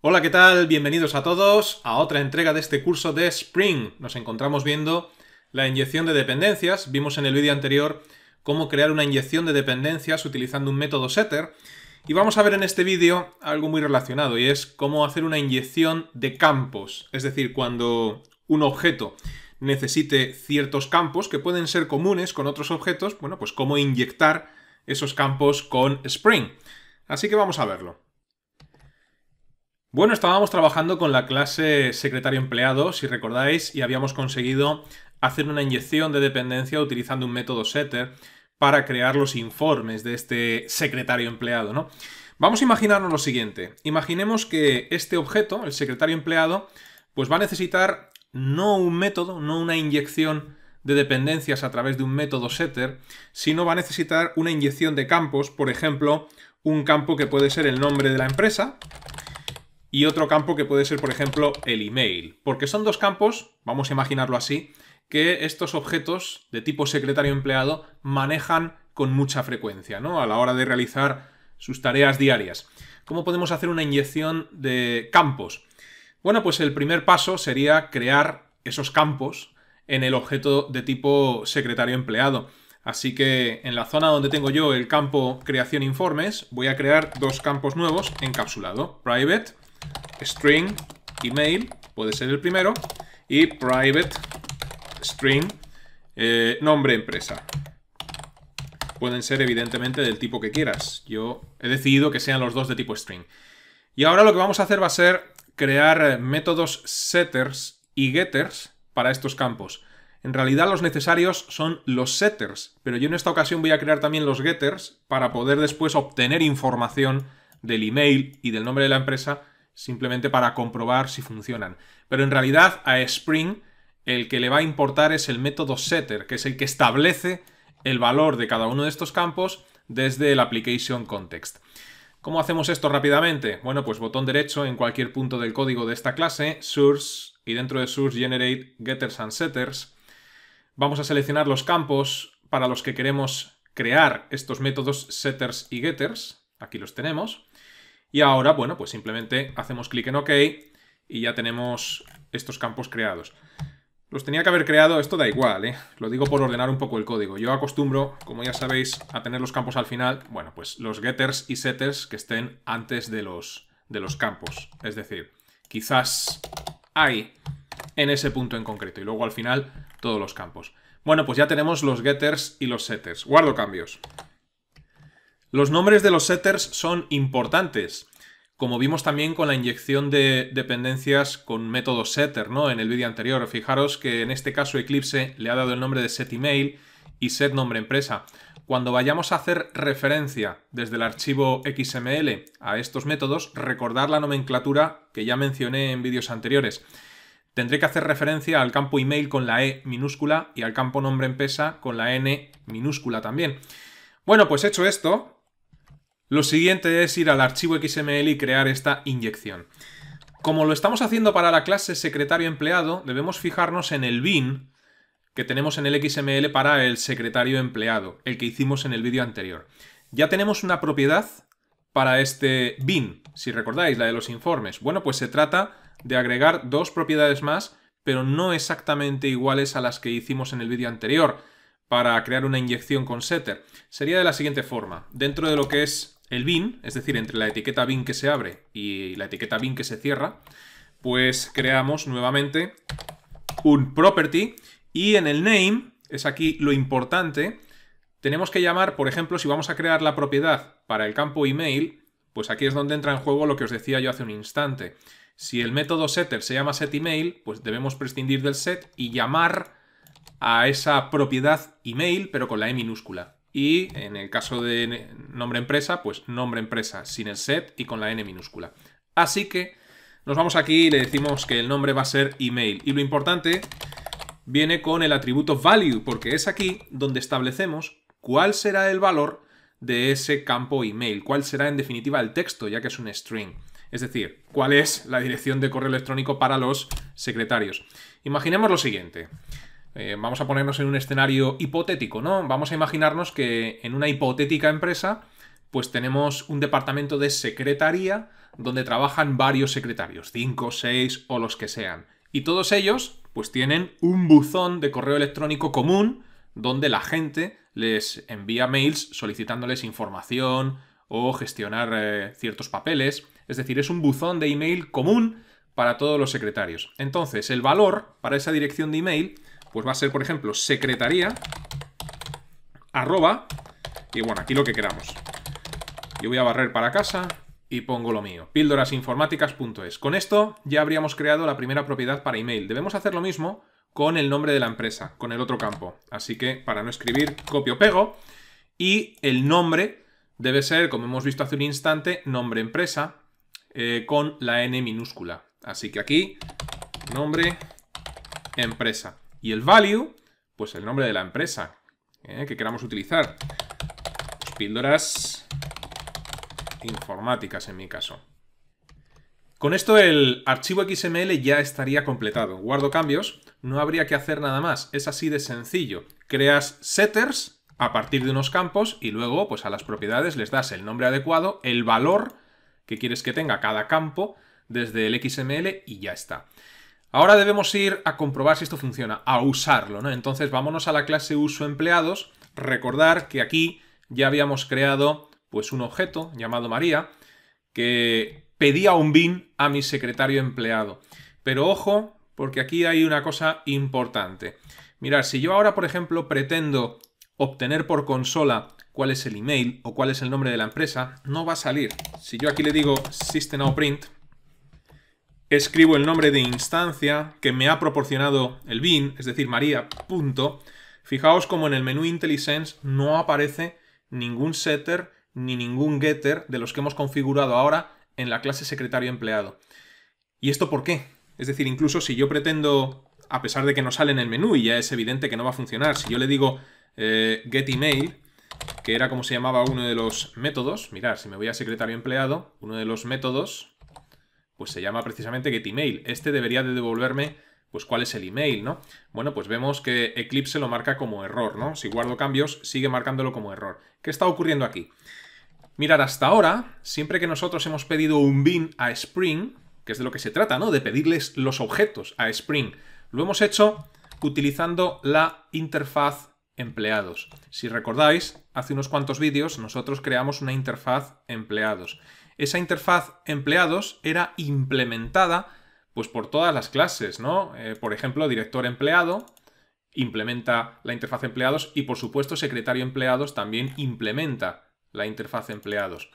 Hola, ¿qué tal? Bienvenidos a todos a otra entrega de este curso de Spring. Nos encontramos viendo la inyección de dependencias. Vimos en el vídeo anterior cómo crear una inyección de dependencias utilizando un método setter. Y vamos a ver en este vídeo algo muy relacionado y es cómo hacer una inyección de campos. Es decir, cuando un objeto necesite ciertos campos que pueden ser comunes con otros objetos, bueno, pues cómo inyectar esos campos con Spring. Así que vamos a verlo. Bueno, estábamos trabajando con la clase secretario empleado, si recordáis, y habíamos conseguido hacer una inyección de dependencia utilizando un método setter para crear los informes de este secretario empleado, ¿no? Vamos a imaginarnos lo siguiente. Imaginemos que este objeto, el secretario empleado, pues va a necesitar no un método, no una inyección de dependencias a través de un método setter, sino va a necesitar una inyección de campos, por ejemplo, un campo que puede ser el nombre de la empresa, y otro campo que puede ser, por ejemplo, el email. Porque son dos campos, vamos a imaginarlo así, que estos objetos de tipo secretario empleado manejan con mucha frecuencia, ¿no? A la hora de realizar sus tareas diarias. ¿Cómo podemos hacer una inyección de campos? Bueno, pues el primer paso sería crear esos campos en el objeto de tipo secretario empleado. Así que en la zona donde tengo yo el campo creación informes, voy a crear dos campos nuevos encapsulado, private string email, puede ser el primero, y private string eh, nombre empresa. Pueden ser evidentemente del tipo que quieras. Yo he decidido que sean los dos de tipo string. Y ahora lo que vamos a hacer va a ser crear eh, métodos setters y getters para estos campos. En realidad los necesarios son los setters, pero yo en esta ocasión voy a crear también los getters para poder después obtener información del email y del nombre de la empresa simplemente para comprobar si funcionan. Pero en realidad a Spring el que le va a importar es el método setter, que es el que establece el valor de cada uno de estos campos desde el application context. ¿Cómo hacemos esto rápidamente? Bueno, pues botón derecho en cualquier punto del código de esta clase, source, y dentro de source generate getters and setters. Vamos a seleccionar los campos para los que queremos crear estos métodos setters y getters. Aquí los tenemos. Y ahora, bueno, pues simplemente hacemos clic en OK y ya tenemos estos campos creados. Los tenía que haber creado, esto da igual, ¿eh? Lo digo por ordenar un poco el código. Yo acostumbro, como ya sabéis, a tener los campos al final, bueno, pues los getters y setters que estén antes de los, de los campos. Es decir, quizás hay en ese punto en concreto y luego al final todos los campos. Bueno, pues ya tenemos los getters y los setters. Guardo cambios. Los nombres de los setters son importantes, como vimos también con la inyección de dependencias con método setter, ¿no? En el vídeo anterior. Fijaros que en este caso Eclipse le ha dado el nombre de setEmail y set nombre empresa. Cuando vayamos a hacer referencia desde el archivo XML a estos métodos, recordar la nomenclatura que ya mencioné en vídeos anteriores. Tendré que hacer referencia al campo email con la E minúscula y al campo nombre empresa con la N minúscula también. Bueno, pues hecho esto, lo siguiente es ir al archivo XML y crear esta inyección. Como lo estamos haciendo para la clase secretario empleado, debemos fijarnos en el bin que tenemos en el XML para el secretario empleado, el que hicimos en el vídeo anterior. Ya tenemos una propiedad para este bin, si recordáis, la de los informes. Bueno, pues se trata de agregar dos propiedades más, pero no exactamente iguales a las que hicimos en el vídeo anterior para crear una inyección con setter. Sería de la siguiente forma. Dentro de lo que es el bin, es decir, entre la etiqueta bin que se abre y la etiqueta bin que se cierra, pues creamos nuevamente un property y en el name, es aquí lo importante, tenemos que llamar, por ejemplo, si vamos a crear la propiedad para el campo email, pues aquí es donde entra en juego lo que os decía yo hace un instante. Si el método setter se llama setEmail, pues debemos prescindir del set y llamar a esa propiedad email, pero con la e minúscula. Y en el caso de nombre empresa, pues nombre empresa sin el set y con la N minúscula. Así que nos vamos aquí y le decimos que el nombre va a ser email. Y lo importante viene con el atributo value, porque es aquí donde establecemos cuál será el valor de ese campo email, cuál será en definitiva el texto, ya que es un string. Es decir, cuál es la dirección de correo electrónico para los secretarios. Imaginemos lo siguiente. Eh, vamos a ponernos en un escenario hipotético, ¿no? Vamos a imaginarnos que en una hipotética empresa, pues tenemos un departamento de secretaría donde trabajan varios secretarios, cinco, seis o los que sean. Y todos ellos, pues tienen un buzón de correo electrónico común donde la gente les envía mails solicitándoles información o gestionar eh, ciertos papeles. Es decir, es un buzón de email común para todos los secretarios. Entonces, el valor para esa dirección de email pues va a ser, por ejemplo, secretaría arroba y bueno, aquí lo que queramos. Yo voy a barrer para casa y pongo lo mío, píldorasinformáticas.es. Con esto ya habríamos creado la primera propiedad para email. Debemos hacer lo mismo con el nombre de la empresa, con el otro campo. Así que para no escribir, copio, pego y el nombre debe ser, como hemos visto hace un instante, nombre empresa eh, con la N minúscula. Así que aquí, nombre empresa. Y el value, pues el nombre de la empresa eh, que queramos utilizar. píldoras informáticas en mi caso. Con esto el archivo XML ya estaría completado. Guardo cambios, no habría que hacer nada más. Es así de sencillo. Creas setters a partir de unos campos y luego pues a las propiedades les das el nombre adecuado, el valor que quieres que tenga cada campo desde el XML y ya está. Ahora debemos ir a comprobar si esto funciona, a usarlo, ¿no? Entonces vámonos a la clase uso empleados, recordar que aquí ya habíamos creado pues un objeto llamado María que pedía un bin a mi secretario empleado. Pero ojo, porque aquí hay una cosa importante. Mirar, si yo ahora, por ejemplo, pretendo obtener por consola cuál es el email o cuál es el nombre de la empresa, no va a salir. Si yo aquí le digo System.out.print escribo el nombre de instancia que me ha proporcionado el bin, es decir, María. Punto. Fijaos como en el menú IntelliSense no aparece ningún setter ni ningún getter de los que hemos configurado ahora en la clase secretario empleado. ¿Y esto por qué? Es decir, incluso si yo pretendo, a pesar de que no sale en el menú y ya es evidente que no va a funcionar, si yo le digo eh, get email, que era como se llamaba uno de los métodos, mirar, si me voy a secretario empleado, uno de los métodos pues se llama precisamente GetEmail. Este debería de devolverme, pues, cuál es el email, ¿no? Bueno, pues vemos que Eclipse lo marca como error, ¿no? Si guardo cambios, sigue marcándolo como error. ¿Qué está ocurriendo aquí? Mirad, hasta ahora, siempre que nosotros hemos pedido un bin a Spring, que es de lo que se trata, ¿no? De pedirles los objetos a Spring, lo hemos hecho utilizando la interfaz empleados. Si recordáis, hace unos cuantos vídeos nosotros creamos una interfaz empleados. Esa interfaz empleados era implementada pues por todas las clases, ¿no? Eh, por ejemplo, director empleado implementa la interfaz empleados y por supuesto secretario empleados también implementa la interfaz empleados.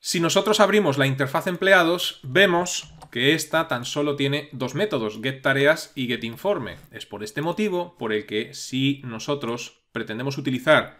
Si nosotros abrimos la interfaz empleados, vemos que esta tan solo tiene dos métodos, getTareas y getInforme. Es por este motivo por el que si nosotros pretendemos utilizar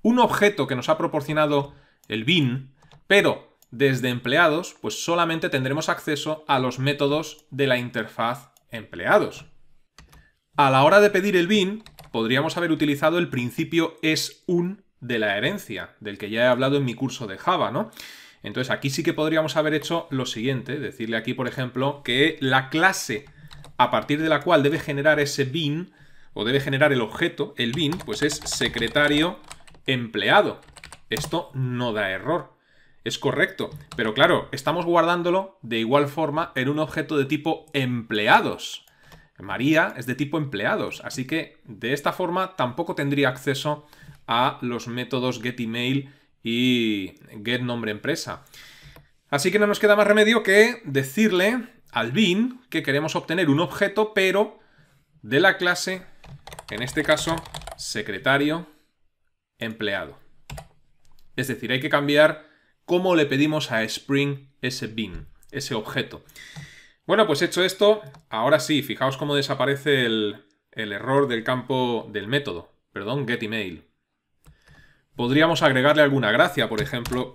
un objeto que nos ha proporcionado el bin, pero desde empleados, pues solamente tendremos acceso a los métodos de la interfaz empleados. A la hora de pedir el bin, podríamos haber utilizado el principio es un de la herencia, del que ya he hablado en mi curso de Java, ¿no? Entonces aquí sí que podríamos haber hecho lo siguiente, decirle aquí, por ejemplo, que la clase a partir de la cual debe generar ese bin, o debe generar el objeto, el bin, pues es secretario empleado. Esto no da error. Es correcto, pero claro, estamos guardándolo de igual forma en un objeto de tipo empleados. María es de tipo empleados, así que de esta forma tampoco tendría acceso a los métodos getEmail y get nombre empresa. Así que no nos queda más remedio que decirle al bin que queremos obtener un objeto, pero de la clase, en este caso, secretario empleado. Es decir, hay que cambiar cómo le pedimos a Spring ese bin, ese objeto. Bueno, pues hecho esto, ahora sí, fijaos cómo desaparece el, el error del campo del método, perdón, getEmail. Podríamos agregarle alguna gracia, por ejemplo,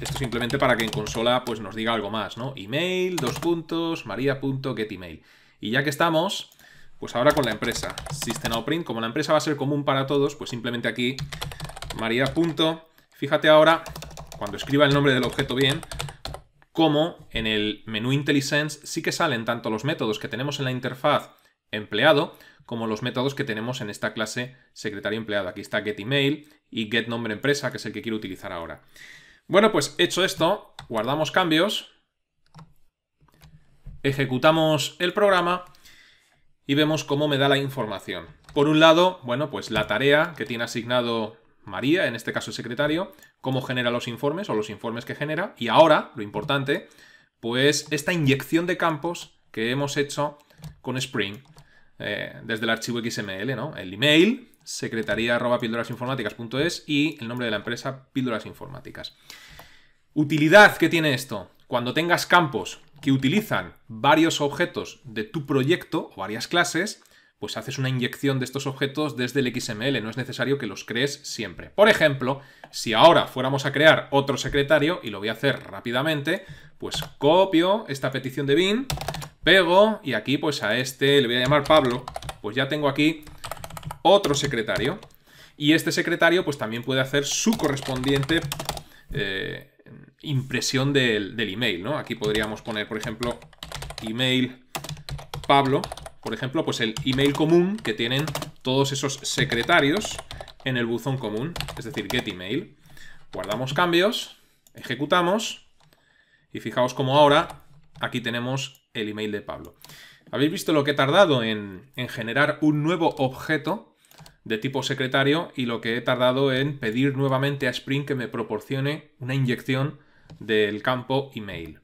esto simplemente para que en consola pues, nos diga algo más, ¿no? Email, dos puntos, maria.getemail. Y ya que estamos, pues ahora con la empresa. SystemOutPrint, como la empresa va a ser común para todos, pues simplemente aquí maria. Fíjate ahora, cuando escriba el nombre del objeto bien, como en el menú IntelliSense sí que salen tanto los métodos que tenemos en la interfaz empleado como los métodos que tenemos en esta clase secretario empleado. Aquí está getEmail, y get nombre empresa, que es el que quiero utilizar ahora. Bueno, pues hecho esto, guardamos cambios, ejecutamos el programa y vemos cómo me da la información. Por un lado, bueno, pues la tarea que tiene asignado María, en este caso el secretario, cómo genera los informes o los informes que genera. Y ahora, lo importante, pues esta inyección de campos que hemos hecho con Spring eh, desde el archivo XML, ¿no? El email, secretaría.píldorasinformáticas.es y el nombre de la empresa Píldoras Informáticas. Utilidad que tiene esto. Cuando tengas campos que utilizan varios objetos de tu proyecto o varias clases, pues haces una inyección de estos objetos desde el XML, no es necesario que los crees siempre. Por ejemplo, si ahora fuéramos a crear otro secretario, y lo voy a hacer rápidamente, pues copio esta petición de bin, pego, y aquí pues a este le voy a llamar Pablo, pues ya tengo aquí otro secretario. Y este secretario pues también puede hacer su correspondiente eh, impresión del, email, Aquí podríamos poner, por ejemplo, email Pablo, por ejemplo, pues el email común que tienen todos esos secretarios en el buzón común, es decir, get email. Guardamos cambios, ejecutamos y fijaos como ahora aquí tenemos el email de Pablo. ¿Habéis visto lo que he tardado en generar un nuevo objeto de tipo secretario y lo que he tardado en pedir nuevamente a Spring que me proporcione una inyección del campo email.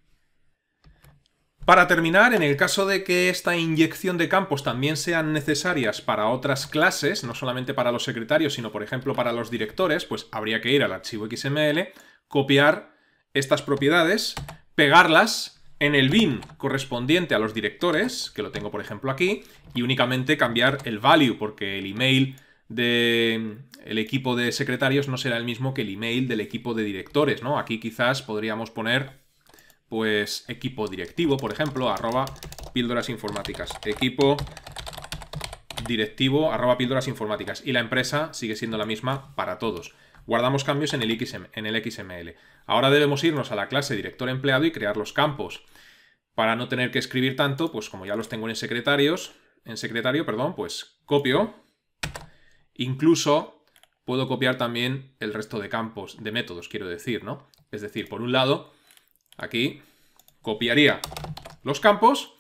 Para terminar, en el caso de que esta inyección de campos también sean necesarias para otras clases, no solamente para los secretarios, sino por ejemplo para los directores, pues habría que ir al archivo XML, copiar estas propiedades, pegarlas en el bin correspondiente a los directores, que lo tengo por ejemplo aquí, y únicamente cambiar el value, porque el email de el equipo de secretarios no será el mismo que el email del equipo de directores, ¿no? Aquí quizás podríamos poner, pues, equipo directivo, por ejemplo, arroba píldoras informáticas. Equipo directivo arroba píldoras informáticas. Y la empresa sigue siendo la misma para todos. Guardamos cambios en el, en el XML. Ahora debemos irnos a la clase director empleado y crear los campos. Para no tener que escribir tanto, pues como ya los tengo en secretarios, en secretario, perdón, pues copio Incluso puedo copiar también el resto de campos, de métodos, quiero decir, ¿no? Es decir, por un lado, aquí copiaría los campos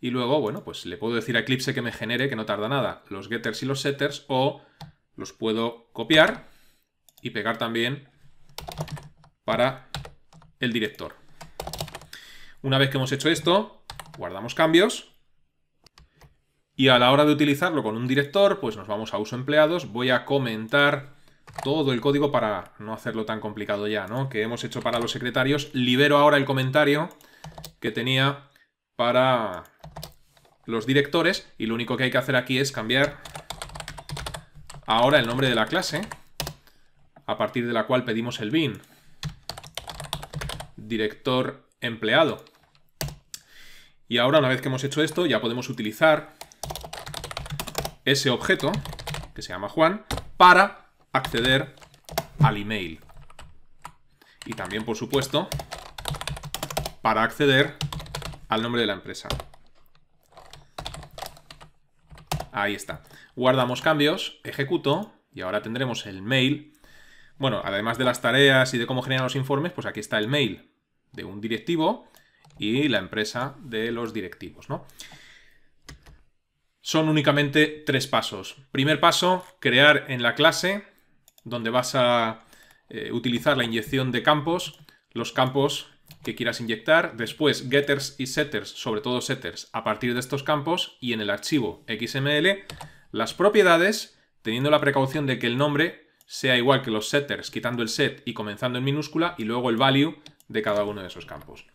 y luego, bueno, pues le puedo decir a Eclipse que me genere, que no tarda nada, los getters y los setters o los puedo copiar y pegar también para el director. Una vez que hemos hecho esto, guardamos cambios y a la hora de utilizarlo con un director, pues nos vamos a uso empleados. Voy a comentar todo el código para no hacerlo tan complicado ya, ¿no? Que hemos hecho para los secretarios. Libero ahora el comentario que tenía para los directores. Y lo único que hay que hacer aquí es cambiar ahora el nombre de la clase a partir de la cual pedimos el bin. Director empleado. Y ahora, una vez que hemos hecho esto, ya podemos utilizar ese objeto, que se llama Juan, para acceder al email. Y también, por supuesto, para acceder al nombre de la empresa. Ahí está. Guardamos cambios, ejecuto, y ahora tendremos el mail. Bueno, además de las tareas y de cómo generar los informes, pues aquí está el mail de un directivo y la empresa de los directivos, ¿no? son únicamente tres pasos. Primer paso, crear en la clase donde vas a eh, utilizar la inyección de campos, los campos que quieras inyectar, después getters y setters, sobre todo setters, a partir de estos campos y en el archivo XML las propiedades, teniendo la precaución de que el nombre sea igual que los setters, quitando el set y comenzando en minúscula y luego el value de cada uno de esos campos.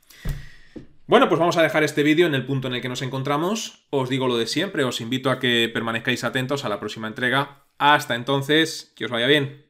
Bueno, pues vamos a dejar este vídeo en el punto en el que nos encontramos. Os digo lo de siempre, os invito a que permanezcáis atentos a la próxima entrega. Hasta entonces, que os vaya bien.